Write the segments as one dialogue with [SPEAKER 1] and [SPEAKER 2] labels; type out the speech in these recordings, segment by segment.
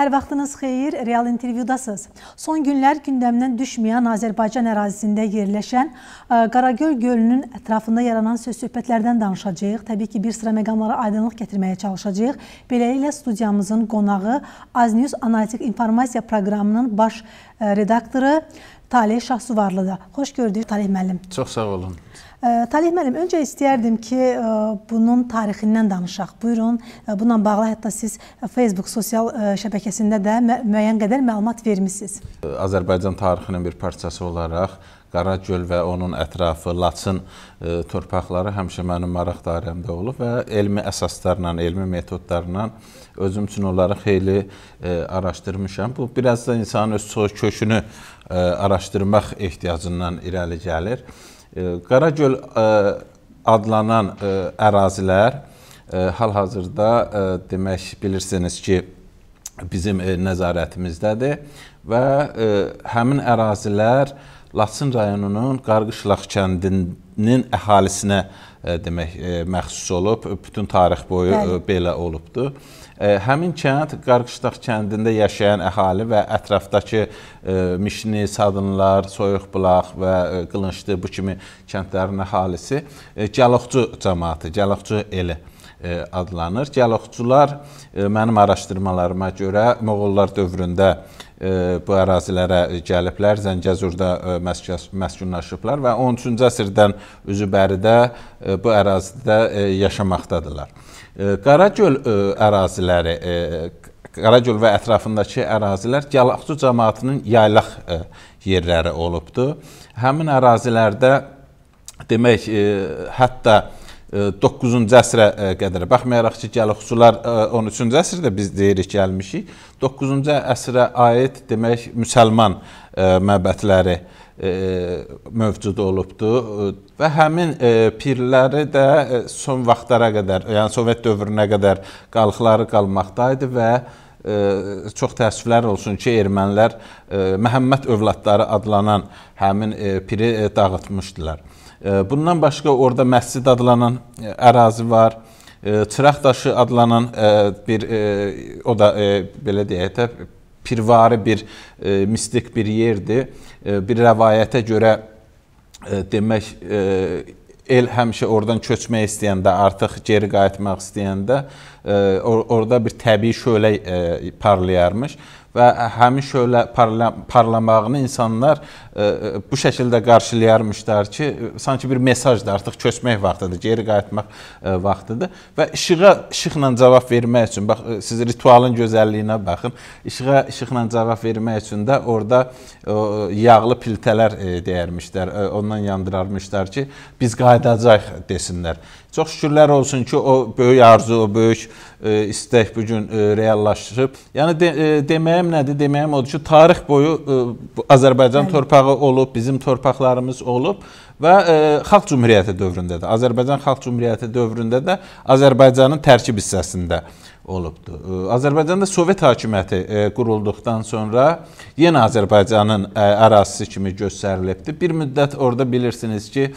[SPEAKER 1] Hər vaxtınız xeyir, Real İntervyudasınız. Son günlər gündəmdən düşməyən Azərbaycan ərazisində yerləşən e, Qaragöl gölünün ətrafında yaranan söz-söhbətlərdən danışacağıq. Təbii ki, bir sıra məqamlara aydınlıq gətirməyə çalışacağıq. Beləliklə, studiyamızın qonağı Aznews Analitik İnformasiya proqramının baş e, redaktoru Talih Şahsuvarlıdır. Xoş gördük, Talih müəllim.
[SPEAKER 2] Çox sağ olun.
[SPEAKER 1] Talih müəllim, öncə istəyərdim ki, bunun tarixindən danışaq. Buyurun, bununla bağlı hətta siz Facebook sosial şəbəkəsində də müəyyən qədər məlumat vermisiniz.
[SPEAKER 2] Azərbaycan tarixinin bir parçası olaraq Qaragöl və onun ətrafı, Laçın torpaqları həmişə mənim maraq dairəmdə olub və elmi əsaslarla, elmi metodlarla özüm üçün onları xeyli e, araşdırmışam. Bu biraz da insanın öz kökünü e, araşdırmaq ehtiyacından irəli gəlir. E, Qaragöl e, adlanan e, ərazilər e, hal-hazırda demək bilirsiniz ki, bizim nəzarətimizdədir və həmin ərazilər Laçın rayonunun Qarqışlaq kəndinin əhalisinə e, demək e, məxsus olub, bütün tarix boyu Bəli. E, belə olubdu. Həmin kənd Qarqışlaq kəndində yaşayan əhali və ətrafdakı Mişni, Sadınlar, Soyuqbulaq və Qılınçlı bu kimi kəndlərin əhalisi Gəloxcu cəmaatı, Gəloxcu eli E, adlanır. Gəloxçular e, mənim araşdırmalarıma görə Moğollar dövründə e, bu ərazilərə gəliblər, Zəngəzurda məskunlaşıblar və 13-cü əsrdən üzübəridə bu ərazidə yaşamaqdadırlar. Qaragöl əraziləri Qaragöl və ətrafındakı ərazilər Galaxçı cəmaatının yaylaq yerləri olubdu. Həmin ərazilərdə demək, hətta 9-cu əsrə e, qədər baxmayaraq ki, gəlib xüsular 13-cü e, əsrdə biz deyirik gəlmişik. 9-cu əsrə aid demək müsəlman e, məbədləri mövcud olubdu və həmin pirləri də son vaxtlara qədər, yəni Sovet dövrünə qədər qalıqları qalmaqda idi və ə, çox təəssüflər olsun ki, ermənilər ə, Məhəmməd övladları adlanan həmin ə, piri ə, dağıtmışdılar. Ə, bundan başqa orada məscid adlanan ə, ərazi var. Ə, çıraq daşı adlanan ə, bir ə, o da ə, belə deyək də pirvari bir ə, mistik bir yerdir. Ə, bir rəvayətə görə ə, demək ə, el həmişə oradan köçmək istəyəndə, artıq geri qayıtmaq istəyəndə e, orada bir təbii şölə e, parlayarmış və həmin şölə parla parlamağını insanlar ə, e, e, bu şəkildə qarşılayarmışlar ki, e, sanki bir mesajdır, artıq köçmək vaxtıdır, geri qayıtmaq ə, vaxtıdır və işığa işıqla cavab vermək üçün bax siz ritualın gözəlliyinə baxın. İşığa işıqla cavab vermək üçün də orada ə, yağlı piltələr ə, deyərmişlər, ə, ondan yandırarmışlar ki, biz qayıdacağıq desinlər. Çox şükürlər olsun ki, o böyük arzu, o böyük e, istək bu gün e, reallaşıb. Yəni de, e, deməyim nədir? Deməyim odur ki, tarix boyu e, Azərbaycan Bəli. torpağı olub, bizim torpaqlarımız olub və e, Xalq Cümhuriyyəti dövründə də, Azərbaycan Xalq Cümhuriyyəti dövründə də Azərbaycanın tərkib hissəsində olubdu. E, Azərbaycanda Sovet hakimiyyəti e, qurulduqdan sonra yenə Azərbaycanın e, ərazisi kimi göstərilibdi. Bir müddət orada bilirsiniz ki,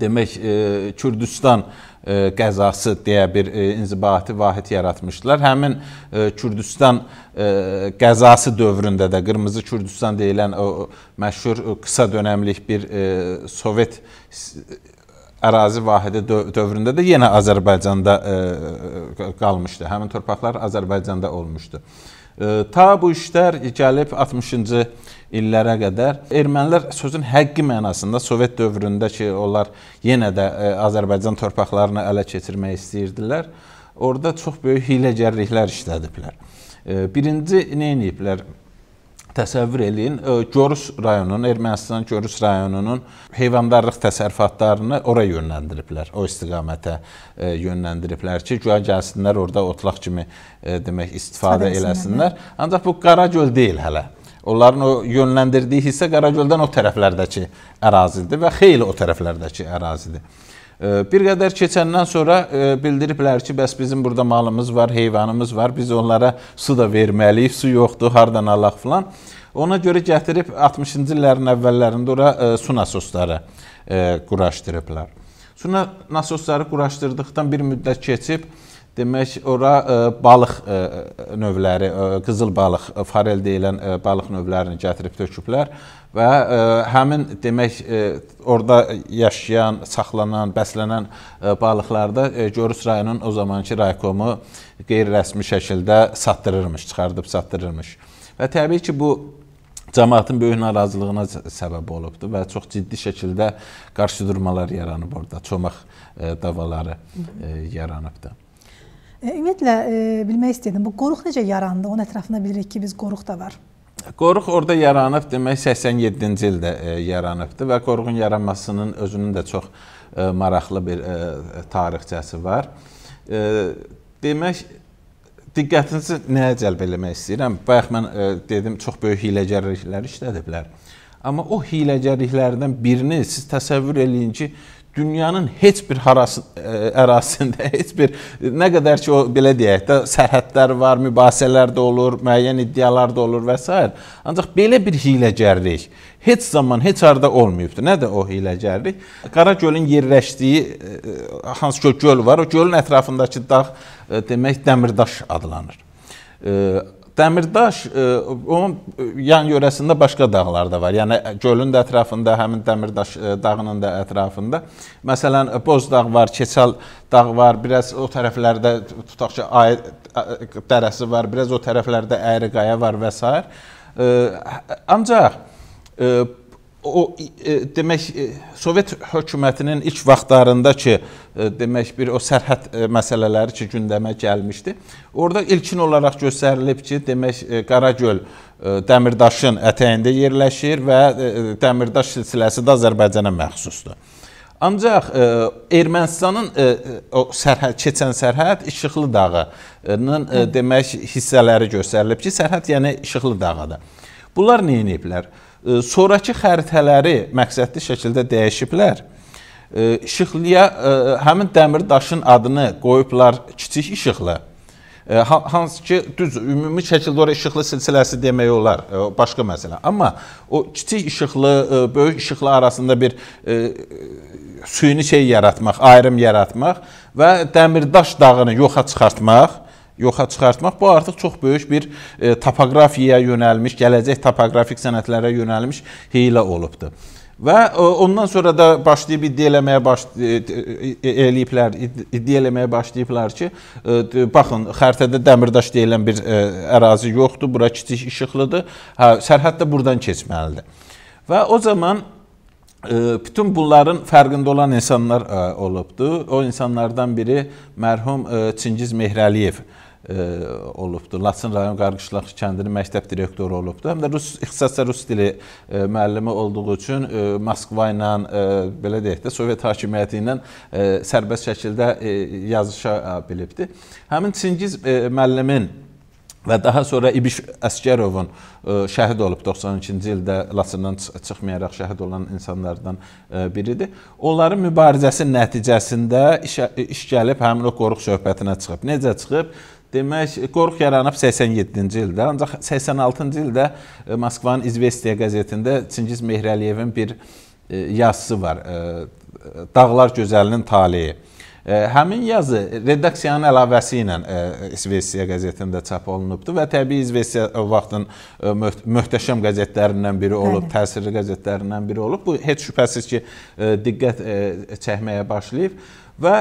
[SPEAKER 2] demək e, Kürdüstan e, qəzası deyə bir e, inzibati vahid yaratmışdılar. Həmin Kürdüstan qəzası dövründə də qırmızı Kürdüstan deyilən o məşhur qısa dönəmlik bir Sovet ərazi vahidi dövründə də yenə Azərbaycanda qalmışdı. Həmin torpaqlar Azərbaycanda olmuşdu. Ta bu işlər gəlib 60-cı illərə qədər ermənilər sözün həqiqi mənasında Sovet dövründə ki, onlar yenə də e, Azərbaycan torpaqlarını ələ keçirmək istəyirdilər. Orda çox böyük hiyləgərliklər işlədiblər. Birinci nə ediblər? Təsəvvür eləyin, e, Gorus rayonunun, Ermənistan Gorus rayonunun heyvandarlıq təsərrüfatlarını ora yönləndiriblər, o istiqamətə e, yönləndiriblər ki, guya gəlsinlər orada otlaq kimi e, demək istifadə eləsinlər. Hə. Ancaq bu Qaragöl deyil hələ. Onların o yönləndirdiyi hissə Qaragöldən o tərəflərdəki ərazidir və xeyli o tərəflərdəki ərazidir. Bir qədər keçəndən sonra e, bildiriblər ki, bəs bizim burada malımız var, heyvanımız var, biz onlara su da verməliyik, su yoxdur, hardan alaq filan. Ona görə gətirib 60-cı illərin əvvəllərində ora e, su nasosları e, quraşdırıblar. Su nasosları quraşdırdıqdan bir müddət keçib, Demək, ora ə, e, balıq ə, e, e, növləri, ə, qızıl balıq, ə, farel deyilən ə, balıq növlərini gətirib töküblər və ə, həmin demək ə, orada yaşayan, saxlanan, bəslənən ə, balıqlarda ə, Görüş rayonunun o zamanki raykomu qeyri-rəsmi şəkildə satdırırmış, çıxardıb satdırırmış. Və təbii ki, bu cəmaətin böyük narazılığına səbəb olubdu və çox ciddi şəkildə qarşıdurmalar yaranıb orada, çomaq davaları yaranıbdı.
[SPEAKER 1] E, ümumiyyətlə e, bilmək istəyirdim, bu qoruq necə yarandı? Onun ətrafında bilirik ki, biz qoruq da var.
[SPEAKER 2] Qoruq orada yaranıb demək 87-ci ildə e, yaranıbdı və qoruğun yaranmasının özünün də çox e, maraqlı bir e, tarixçəsi var. E, demək diqqətinizi nəyə cəlb eləmək istəyirəm? Bayaq mən e, dedim çox böyük hiləgərliklər işlədiblər. Amma o hiləgərliklərdən birini siz təsəvvür eləyin ki, dünyanın heç bir harası, ə, e, ərazisində, heç bir nə qədər ki o belə deyək də sərhədlər var, mübahisələr də olur, müəyyən iddialar da olur və s. Ancaq belə bir hiləgərlik heç zaman heç harda olmayıbdı. Nə də o hiləgərlik. Qaragölün yerləşdiyi ə, e, hansı ki göl var, o gölün ətrafındakı dağ ə, e, demək Dəmirdaş adlanır. Ə, Dəmirdaş e, onun yan yörəsində başqa dağlar da var. Yəni gölün də ətrafında, həmin Dəmirdaş e, dağının da ətrafında. Məsələn, e, Bozdağ var, Keçəl dağ var, biraz o tərəflərdə tutaq ki, ay dərəsi var, biraz o tərəflərdə Əyri qaya var və s. Ancaq o demək Sovet hökumətinin ilk vaxtlarında ki, E, demək bir o sərhəd e, məsələləri ki, gündəmə gəlmişdi. Orada ilkin olaraq göstərilib ki, demək e, Qaragöl dəmirdaşın ətəyində yerləşir və dəmirdaş silsiləsi də Azərbaycana məxsusdur. Ancaq e, Ermənistanın e, o sərhəd keçən sərhəd İşıqlı dağının e, demək hissələri göstərilib ki, sərhəd yəni İşıqlı dağıdır. Bunlar nə ediblər? E, sonrakı xəritələri məqsədli şəkildə dəyişiblər. E, İşıqlıya e, həmin dəmir daşın adını qoyublar kiçik işıqlı. Hansı ki, düz ümumi şəkildə ora işıqlı silsiləsi demək olar, e, başqa məsələ. Amma o kiçik işıqlı, e, böyük işıqlı arasında bir süni şey yaratmaq, ayrım yaratmaq və dəmirdaş dağını yoxa çıxartmaq yoxa çıxartmaq bu artıq çox böyük bir e, topoqrafiyaya yönəlmiş, gələcək topoqrafik sənədlərə yönəlmiş hiylə olubdur. Və e, ondan sonra da başlayıb iddia eləməyə başlayıb e, e, eləyiblər, iddia eləməyə başlayıblar ki, baxın, xəritədə dəmirdaş deyilən bir ərazi yoxdur, bura kiçik işıqlıdır. Hə, sərhəd də buradan keçməlidir. Və o zaman bütün bunların fərqində olan insanlar olubdu. O insanlardan biri mərhum Çingiz Mehrəliyev olubdur. Laçın rayon Qarqışlaq kəndinin məktəb direktoru olubdur. Həm də rus ixtisasda rus dili e, müəllimi olduğu üçün e, Moskva ilə e, belə deyək də Sovet hakimiyyəti ilə sərbəst şəkildə yazışa bilibdi. Həmin Çingiz müəllimin və daha sonra İbiş Əskərovun şəhid olub 92-ci ildə Laçından çıxmayaraq şəhid olan insanlardan biridir. Onların mübarizəsi nəticəsində iş, iş gəlib həmin o qoruq söhbətinə çıxıb. Necə çıxıb? Demək, qorx yaranıb 87-ci ildə, ancaq 86-cı ildə e, Moskvanın İzvestiya qəzetində Çingiz Mehrəliyevin bir e, yazısı var. E, Dağlar gözəlinin taleyi. Həmin yazı redaksiyanın əlavəsi ilə İzvestiya qəzetində çap olunubdu və təbii İzvestiya o vaxtın möhtəşəm qəzetlərindən biri olub, Bəli. təsirli qəzetlərindən biri olub. Bu heç şübhəsiz ki, diqqət çəkməyə başlayıb və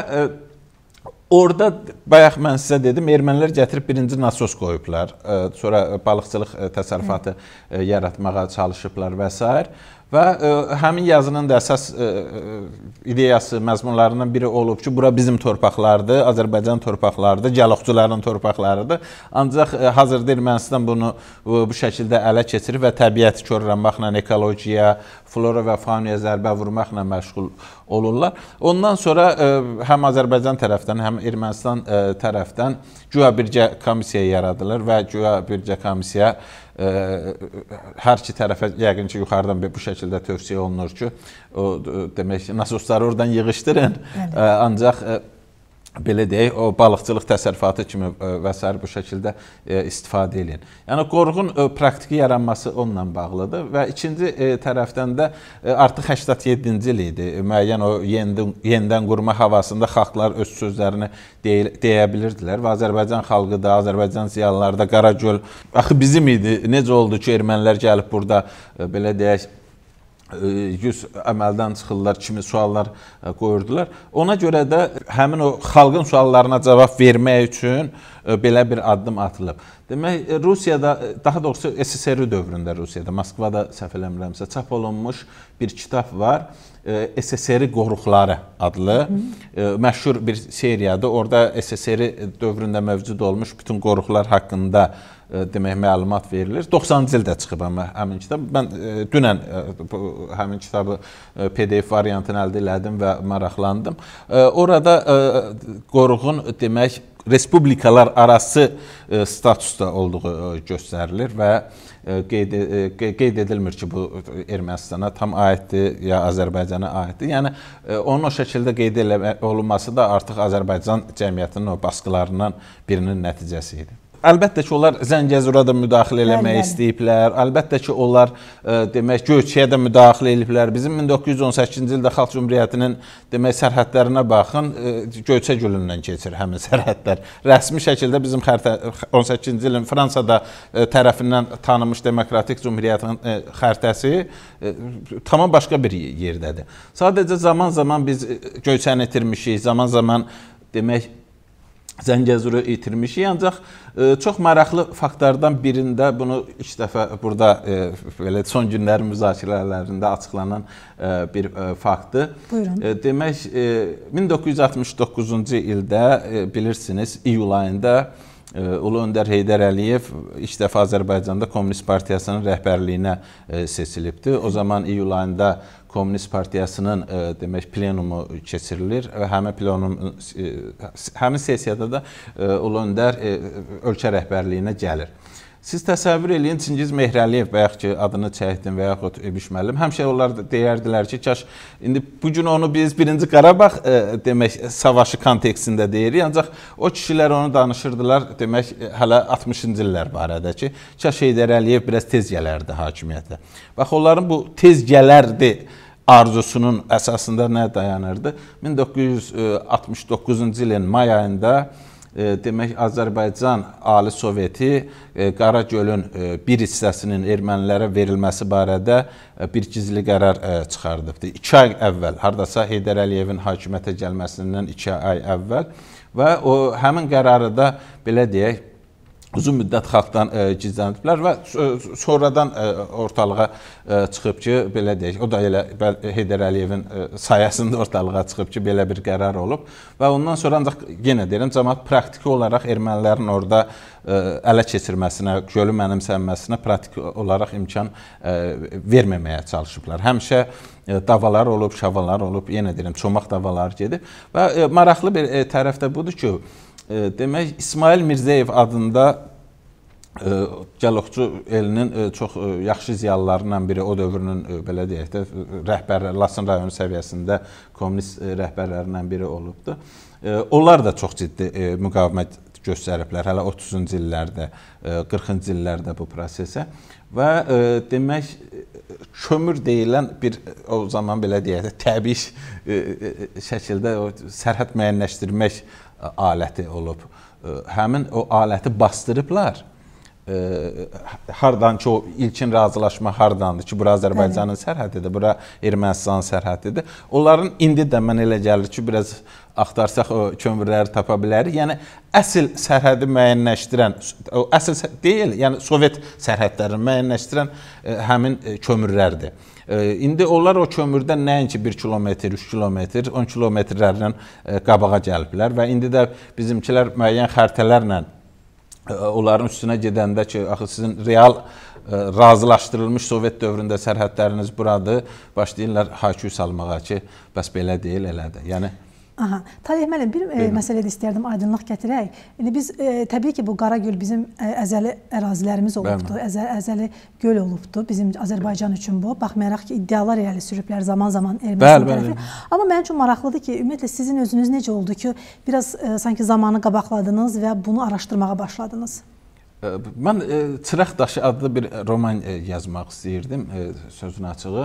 [SPEAKER 2] Orda bayaq mən sizə dedim, ermənilər gətirib birinci nasos qoyublar, sonra balıqçılıq təsərrüfatı yaratmağa çalışıblar və sair. Və ə, e, həmin yazının da əsas ə, e, e, ideyası, məzmunlarından biri olub ki, bura bizim torpaqlardır, Azərbaycan torpaqlarıdır, gəloxçuların torpaqlarıdır. Ancaq ə, hazırda Ermənistan bunu ə, bu şəkildə ələ keçirib və təbiəti korlamaqla, ekologiya, flora və faunaya zərbə vurmaqla məşğul olurlar. Ondan sonra ə, həm Azərbaycan tərəfdən, həm Ermənistan ə, tərəfdən güya birgə komissiya yaradılır və güya birgə komissiya ə, hər iki tərəfə yəqin ki, yuxarıdan bu şəkildə tövsiyə olunur ki, o demək nasosları oradan yığışdırın. Ancaq e, belə deyək, o balıqçılıq təsərrüfatı kimi e, və sair bu şəkildə e, istifadə eləyin. Yəni qorğun e, praktiki yaranması onunla bağlıdır və ikinci tərəfdən də artıq 87-ci il idi. Müəyyən o yenidən yenidən qurma havasında xalqlar öz sözlərini deyə, deyə bilirdilər və Azərbaycan xalqı da, Azərbaycan ziyalıları da Qaragöl axı bizim idi. Necə oldu ki, ermənilər gəlib burada belə deyək yüz əməldən çıxırlar kimi suallar e, qoyurdular. Ona görə də həmin o xalqın suallarına cavab vermək üçün e, belə bir addım atılıb. Demək e, Rusiyada, daha doğrusu SSR dövründə Rusiyada, Moskvada səhv eləmirəmsə çap olunmuş bir kitab var. SSR qoruqları adlı Hı. məşhur bir seriyadır. Orda SSR dövründə mövcud olmuş bütün qoruqlar haqqında demək məlumat verilir. 90-cı ildə çıxıb amma həmin kitab. Mən dünən həmin kitabı PDF variantını əldə elədim və maraqlandım. Orada qoruğun demək respublikalar arası statusda olduğu göstərilir və qeyd qeyd edilmir ki, bu Ermənistana tam aiddir ya Azərbaycana aiddir. Yəni onun o şəkildə qeyd olunması da artıq Azərbaycan cəmiyyətinin o baskılarından birinin nəticəsi idi. Əlbəttə ki, onlar Zəngəzura da müdaxilə bəli, eləmək bəli. istəyiblər. Əlbəttə ki, onlar ə, e, demək Göyçəyə də müdaxilə eliblər. Bizim 1918-ci ildə Xalq Cümhuriyyətinin demək sərhədlərinə baxın, ə, e, Göyçə gölündən keçir həmin sərhədlər. Rəsmi şəkildə bizim xəritə 18-ci ilin Fransada ə, e, tərəfindən tanınmış demokratik cümhuriyyətin ə, xəritəsi ə, tamam başqa bir yerdədir. Sadəcə zaman-zaman biz Göyçəni itirmişik, zaman-zaman demək Zəngəzuru itirmişik. Ancaq ə, e, çox maraqlı faktlardan birində bunu ilk dəfə burada ə, e, belə son günlər müzakirələrində açıqlanan ə, e, bir ə, faktdır. Buyurun. Ə, demək ə, 1969-cu ildə ə, bilirsiniz iyul ayında ə, Ulu Öndər Heydər Əliyev ilk dəfə Azərbaycanda Komünist Partiyasının rəhbərliyinə e, seçilibdi. O zaman iyul ayında Komünist Partiyasının e, demək plenumu keçirilir və həmin plenum e, həmin sessiyada da e, Ulu Öndər e, ölkə rəhbərliyinə gəlir. Siz təsəvvür eləyin Çingiz Mehrəliyev bayaq ki, adını çəkdim və yaxud Öbüş müəllim. Həmişə onlar deyərdilər ki, kaş indi bu gün onu biz 1-ci Qarabağ e, demək savaşı kontekstində deyirik, ancaq o kişilər onu danışırdılar, demək hələ 60-cı illər barədə ki, kaş Heydər Əliyev biraz tez gələrdi hakimiyyətə. Bax onların bu tez gələrdi arzusunun əsasında nə dayanırdı? 1969-cu e, ilin may ayında E, demək Azərbaycan Ali Soveti e, Qaragölün e, bir hissəsinin ermənilərə verilməsi barədə bir gizli qərar çıxardıbdı. 2 ay əvvəl, hardasa Heydər Əliyevin hakimiyyətə gəlməsindən 2 ay əvvəl və o həmin qərarı da belə deyək uzun müddət xalqdan ə, e, gizləniblər və e, sonradan ə, e, ortalığa ə, çıxıb ki, belə deyək, o da elə Heydər Əliyevin ə, sayəsində ortalığa çıxıb ki, belə bir qərar olub və ondan sonra ancaq yenə deyirəm, cəmaət praktiki olaraq ermənilərin orada ə, ələ keçirməsinə, gölü mənimsənməsinə praktiki olaraq imkan ə, verməməyə çalışıblar. Həmişə davalar olub, şavalar olub, yenə deyirəm, çomaq davaları gedib və ə, maraqlı bir ə, tərəf də budur ki, E, demək İsmail Mirzəyev adında Gəloxçu e, elinin e, çox yaxşı ziyalılarından biri, o dövrünün belə deyək də rəhbərləri, Laçın rayonu səviyyəsində kommunist rəhbərlərindən biri olubdu. Onlar da çox ciddi müqavimət göstəriblər hələ 30-cu illərdə, 40-cı illərdə bu prosesə və demək kömür deyilən bir o zaman belə deyək də təbii şəkildə o sərhəd müəyyənləşdirmək aləti olub. Həmin o aləti bastırıblar. Hardan ki, o ilkin razılaşma hardandır ki, bura Azərbaycanın sərhəddidir, bura Ermənistanın sərhəddidir. Onların indi də mən elə gəlir ki, biraz axtarsaq o kömürləri tapa bilərik. Yəni əsl sərhədi müəyyənləşdirən, o əsl deyil, yəni Sovet sərhədlərini müəyyənləşdirən həmin kömürlərdir. İndi onlar o kömürdən nəinki 1 kilometr, 3 kilometr, 10 kilometrlərlə e, qabağa gəliblər və indi də bizimkilər müəyyən xərtələrlə e, onların üstünə gedəndə ki, axı sizin real e, razılaşdırılmış Sovet dövründə sərhədləriniz buradır, başlayırlar haku salmağa ki, bəs belə deyil, elədir. Yəni
[SPEAKER 1] Aha. Taleh müəllim, bir e, məsələ də istərdim aydınlıq gətirək. İndi biz e, təbii ki, bu Qaragöl bizim e, əzəli ərazilərimiz olubdu. Əzə, əzəli göl olubdu bizim Azərbaycan üçün bu. Baxmayaraq ki, iddialar irəli sürüblər zaman-zaman Ermənistan tərəfi. Amma mənim üçün maraqlıdır ki, ümumiyyətlə sizin özünüz necə oldu ki, biraz e, sanki zamanı qabaqladınız və bunu araşdırmağa başladınız?
[SPEAKER 2] E, mən e, Çıraq daşı adlı bir roman e, yazmaq istəyirdim, e, sözün açığı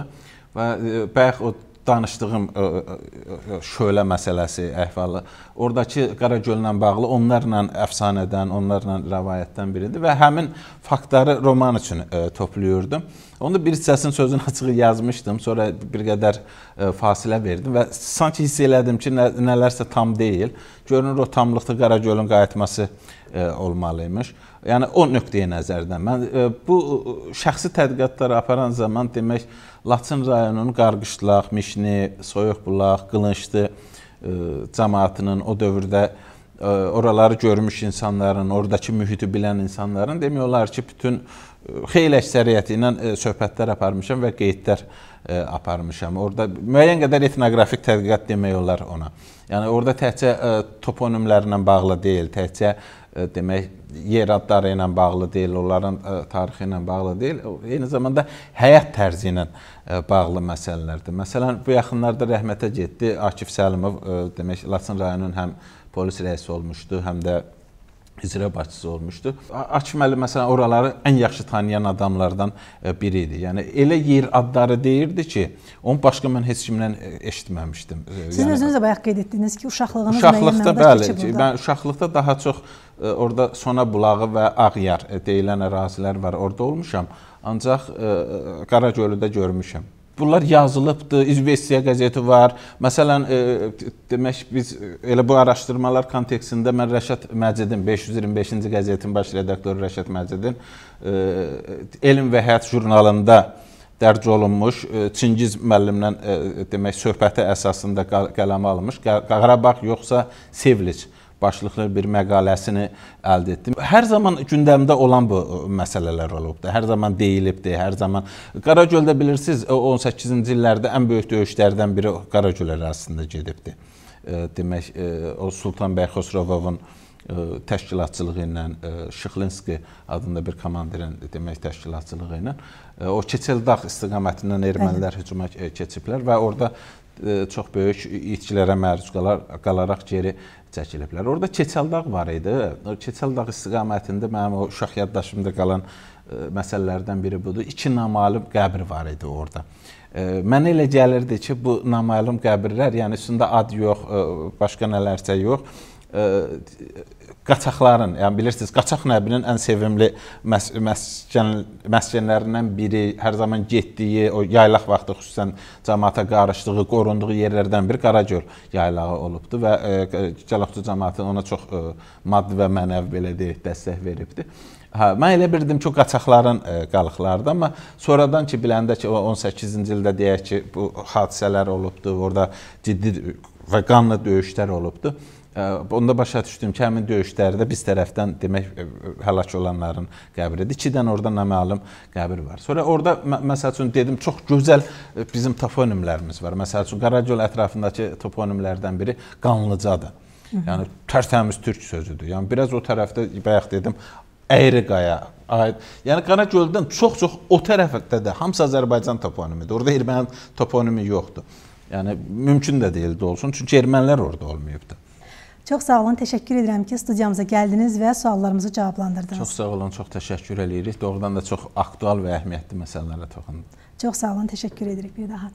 [SPEAKER 2] və e, bayaq o danışdığım ə, ə, şölə məsələsi əhvalı. Ordakı Qaragöllə bağlı onlarla əfsanədən, onlarla rəvayətdən biridir və həmin faktları roman üçün ə, toplayırdım. Onu bir hissəsinin sözünü açığı yazmışdım, sonra bir qədər ə, fasilə verdim və sanki hiss elədim ki, nə, nələrsə tam deyil. Görünür o tamlıqda Qaragölün qayıtması ə, olmalıymış. imiş. Yəni o nöqteyi nəzərdən mən e, bu e, şəxsi tədqiqatları aparan zaman demək Laçın rayonunun Qarqışlaq, Mişni, Soyuqbulaq, Qılınçlı e, cəmaatının o dövrdə oraları görmüş insanların, oradakı mühiti bilən insanların demək olar ki, bütün xeyli əksəriyyəti ilə söhbətlər aparmışam və qeydlər aparmışam. Orada müəyyən qədər etnoqrafik tədqiqat demək olar ona. Yəni orada təkcə toponimlərlə bağlı deyil, təkcə demək yer adları ilə bağlı deyil, onların tarixi ilə bağlı deyil, eyni zamanda həyat tərzi ilə bağlı məsələlərdir. Məsələn, bu yaxınlarda rəhmətə getdi Akif Səlimov, demək Laçın rayonunun həm polis rəisi olmuşdu, həm də icra başçısı olmuşdu. Akif müəllim məsələn oraları ən yaxşı tanıyan adamlardan e, biri idi. Yəni elə yer adları deyirdi ki, onu başqa mən heç kimdən e, eşitməmişdim. E, Siz yəni, özünüz
[SPEAKER 1] də bayaq qeyd etdiniz ki, uşaqlığınız uşaqlıqda bəli, ki, mən
[SPEAKER 2] uşaqlıqda daha çox orada Sona bulağı və Ağyar deyilən ərazilər var. Orda olmuşam. Ancaq Qaragölü də görmüşəm bunlar yazılıbdır. İnvestiya qəzeti var. Məsələn, e, demək biz e, elə bu araşdırmalar kontekstində mən Rəşad Məcidin 525-ci qəzetin baş redaktoru Rəşad Məcidin e, Elm və Həyat jurnalında dərc olunmuş e, Çingiz müəllimlə e, demək söhbəti əsasında qələmə alınmış Qarabağ yoxsa Sevlic başlıqlı bir məqaləsini əldə etdim. Hər zaman gündəmdə olan bu e, məsələlər olubdu. Hər zaman deyilibdi, hər zaman Qaragöldə bilirsiniz 18-ci e, illərdə ən böyük döyüşlərdən biri Qaragöl ərazisində gedibdi. E, demək, o Sultan bəy Xosrovovun təşkilatçılığı ilə Şıxlinski adında bir komandirin demək təşkilatçılığı ilə o Keçeldağ istiqamətindən ermənilər hücuma keçiblər və orada E, çox böyük itkilərə məruz qalar, qalaraq geri çəkiliblər. Orada Keçəl dağ var idi. O Keçəl dağ istiqamətində mənim o uşaq yaddaşımda qalan e, məsələlərdən biri budur. İki naməlum qəbr var idi orada. E, mənə elə gəlirdi ki, bu naməlum qəbirlər, yəni üstündə ad yox, başqa nələrsə yox qaçaqların, yəni bilirsiniz, qaçaq nəbinin ən sevimli məs məskən məskənlərindən biri, hər zaman getdiyi, o yaylaq vaxtı xüsusən cəmaata qarışdığı, qorunduğu yerlərdən biri Qaragöl yaylağı olubdu və Cəlabçı cəmaatı ona çox ə, maddi və mənəvi belə deyək dəstək veribdi. Hə, mən elə bildim ki, o qaçaqların ə, qalıqlardı, amma sonradan ki biləndə ki 18-ci ildə deyək ki, bu hadisələr olubdu, orada ciddi və qanlı döyüşlər olubdu. Onda başa düşdüm ki, həmin döyüşlərdə biz tərəfdən demək həlak olanların qəbridir. 2 dənə orada naməlum qəbir var. Sonra orada məsəl üçün dedim, çox gözəl bizim toponimlərimiz var. Məsəl üçün Qaragöl ətrafındakı toponimlərdən biri Qanlıcadır. Yəni tərtəmiz türk sözüdür. Yəni biraz o tərəfdə bayaq dedim, Əyriqaya aid. Yəni Qaragöldən çox-çox o tərəfdə də hamısı Azərbaycan toponimidir. Orada erməni toponimi yoxdur. Yəni mümkün də deyildi olsun, çünki ermənilər orada olmayıbdı.
[SPEAKER 1] Çox sağ olun, təşəkkür edirəm ki, studiyamıza gəldiniz və suallarımızı cavablandırdınız. Çox
[SPEAKER 2] sağ olun, çox təşəkkür edirik. Doğrudan da çox aktual və əhəmiyyətli məsələlərə toxunduq.
[SPEAKER 1] Çox sağ olun, təşəkkür edirik bir daha.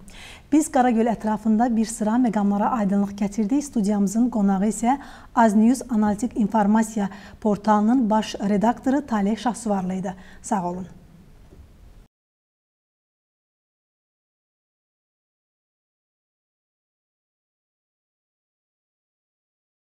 [SPEAKER 1] Biz Qaragöl ətrafında bir sıra məqamlara aydınlıq gətirdik. Studiyamızın qonağı isə AzNews Analitik İnformasiya portalının baş redaktoru Taleh Şahsuvarlı idi. Sağ olun.